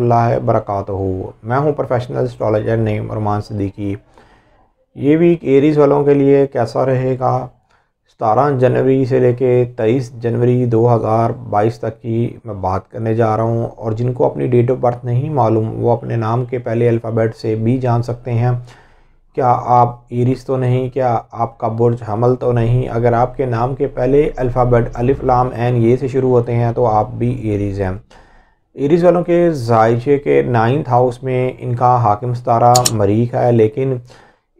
ला बरक़ात हो मैं हूँ professional astrologer name Raman Siddiqui ये वीक एरीज़ वालों के लिए कैसा रहेगा सतारह जनवरी से लेके तेईस जनवरी 2022 तक की मैं बात करने जा रहा हूँ और जिनको अपनी डेट ऑफ बर्थ नहीं मालूम वो अपने नाम के पहले अल्फ़ाबेट से भी जान सकते हैं क्या आप ईरिस तो नहीं क्या आपका बुर्ज हमल तो नहीं अगर आपके नाम के पहले अल्फ़ाबेट अलिफ लाम एन ये से शुरू होते हैं तो आप भी एरीज़ हैं एरीज वालों के जायजे के नाइन्थ हाउस में इनका हाकिम सतारा मरीख है लेकिन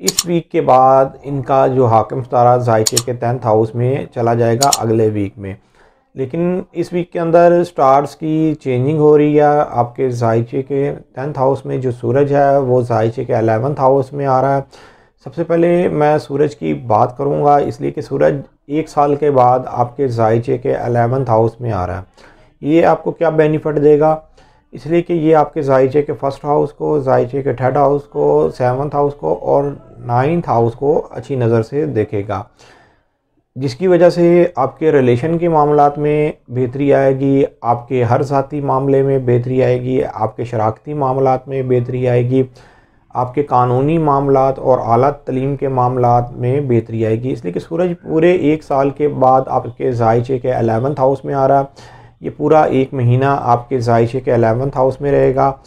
इस वीक के बाद इनका जो हाकिम सतारा जायचे के टेंथ हाउस में चला जाएगा अगले वीक में लेकिन इस वीक के अंदर स्टार्स की चेंजिंग हो रही है आपके जायचे के टेंथ हाउस में जो सूरज है वो जायचे के अलेवंथ हाउस में आ रहा है सबसे पहले मैं सूरज की बात करूँगा इसलिए कि सूरज एक साल के बाद आपके जायचे के अलेवंथ हाउस में आ रहा है ये आपको क्या बेनिफिट देगा इसलिए कि ये आपके जायचे के फर्स्ट हाउस को जायचे के थर्ड हाउस को सेवन्थ हाउस को और नाइन्थ हाउस को अच्छी नज़र से देखेगा जिसकी वजह से आपके रिलेशन के मामला में बेहतरी आएगी आपके हर ज़ाती मामले में बेहतरी आएगी आपके शराखती मामला में बेहतरी आएगी आपके कानूनी मामला और अली तलीम के मामला में बेहतरी आएगी इसलिए कि सूरज पूरे एक साल के बाद आपके जायचे के अलेवंथ हाउस में आ रहा है ये पूरा एक महीना आपके जायशे के अलेवंथ हाउस में रहेगा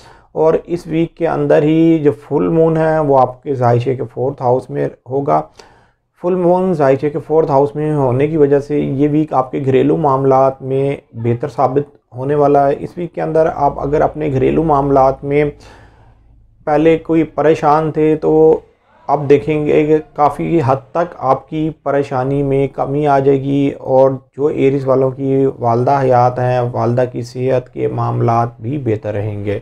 और इस वीक के अंदर ही जो फुल मून है वो आपके जायशे के फोर्थ हाउस में होगा फुल मून जायशे के फोर्थ हाउस में होने की वजह से ये वीक आपके घरेलू मामला में बेहतर साबित होने वाला है इस वीक के अंदर आप अगर अपने घरेलू मामला में पहले कोई परेशान थे तो आप देखेंगे कि काफ़ी हद तक आपकी परेशानी में कमी आ जाएगी और जो एरिस वालों की वालदा हयात हैं वालदा की सेहत के मामला भी बेहतर रहेंगे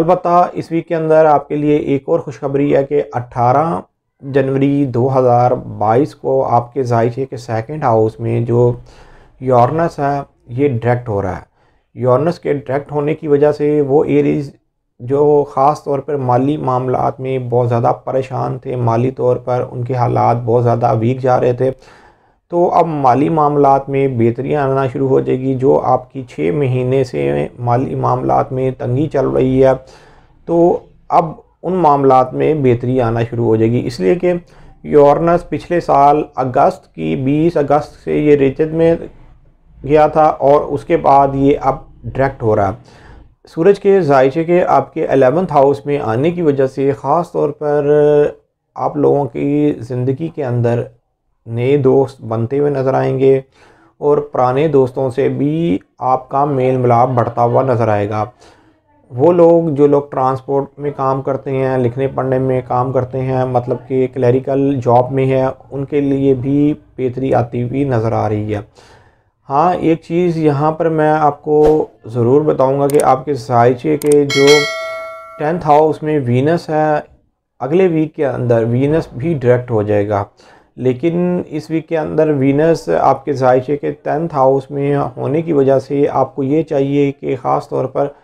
अलबत् इस वीक के अंदर आपके लिए एक और खुशखबरी है कि 18 जनवरी 2022 को आपके जायचे के सेकंड हाउस में जो यॉर्नस है ये डायरेक्ट हो रहा है यॉर्नस के डायरेक्ट होने की वजह से वो एरीज जो ख़ास तौर पर माली मामला में बहुत ज़्यादा परेशान थे माली तौर पर उनके हालात बहुत ज़्यादा वीक जा रहे थे तो अब माली मामला में बेहतरी आना शुरू हो जाएगी जो आपकी छः महीने से माली मामला में तंगी चल रही है तो अब उन मामला में बेहतरी आना शुरू हो जाएगी इसलिए कि योरनस पिछले साल अगस्त की 20 अगस्त से ये रेचद में गया था और उसके बाद ये अब डायरेक्ट हो रहा है सूरज के जायचे के आपके अलेवंथ हाउस में आने की वजह से ख़ास तौर पर आप लोगों की ज़िंदगी के अंदर नए दोस्त बनते हुए नज़र आएंगे और पुराने दोस्तों से भी आपका मेल मिलाप बढ़ता हुआ नज़र आएगा वो लोग जो लोग ट्रांसपोर्ट में काम करते हैं लिखने पढ़ने में काम करते हैं मतलब कि क्लरिकल जॉब में है उनके लिए भी बेहतरी आती हुई नज़र आ रही है हाँ एक चीज़ यहाँ पर मैं आपको ज़रूर बताऊँगा कि आपके साइचे के जो टेंथ हाउस में वीनस है अगले वीक के अंदर वीनस भी डायरेक्ट हो जाएगा लेकिन इस वीक के अंदर वीनस आपके जायचे के टेंथ हाउस में होने की वजह से आपको ये चाहिए कि ख़ास तौर पर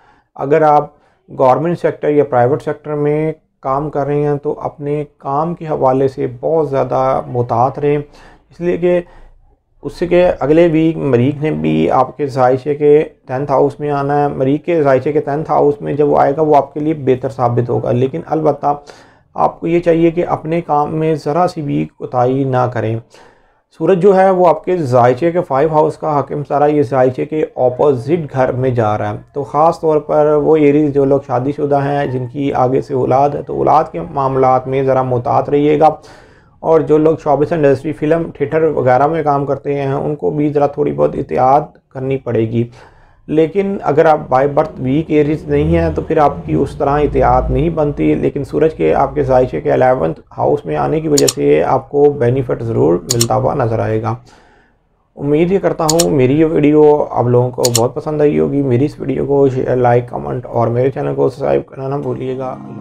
अगर आप गवर्नमेंट सेक्टर या प्राइवेट सेक्टर में काम कर रहे हैं तो अपने काम के हवाले से बहुत ज़्यादा मुतात रहें इसलिए कि उससे के अगले वीक मरीक ने भी आपके जायशे के टेंथ हाउस में आना है मरीक के जायशे के टेंथ हाउस में जब वो आएगा वो आपके लिए बेहतर साबित होगा लेकिन अलबत् आपको ये चाहिए कि अपने काम में ज़रा सी भी कोताही ना करें सूरज जो है वो आपके जायचे के फाइव हाउस का हकम सारा ये जायचे के ऑपोजिट घर में जा रहा है तो ख़ास तौर पर वो एरीज जो लोग शादीशुदा हैं जिनकी आगे से औलाद है तो औलाद के मामला में ज़रा मुहतात रहिएगा और जो लोग शॉबिस इंडस्ट्री फिल्म थिएटर वगैरह में काम करते हैं उनको भी ज़रा थोड़ी बहुत एहतियात करनी पड़ेगी लेकिन अगर आप बाय बर्थ वीक एरिज नहीं हैं तो फिर आपकी उस तरह एहतियात नहीं बनती लेकिन सूरज के आपके जायशे के अलेवंथ हाउस में आने की वजह से आपको बेनिफिट ज़रूर मिलता हुआ नज़र आएगा उम्मीद ये करता हूँ मेरी ये वीडियो आप लोगों को बहुत पसंद आई होगी मेरी इस वीडियो को लाइक कमेंट और मेरे चैनल को सब्सक्राइब करना ना भूलिएगा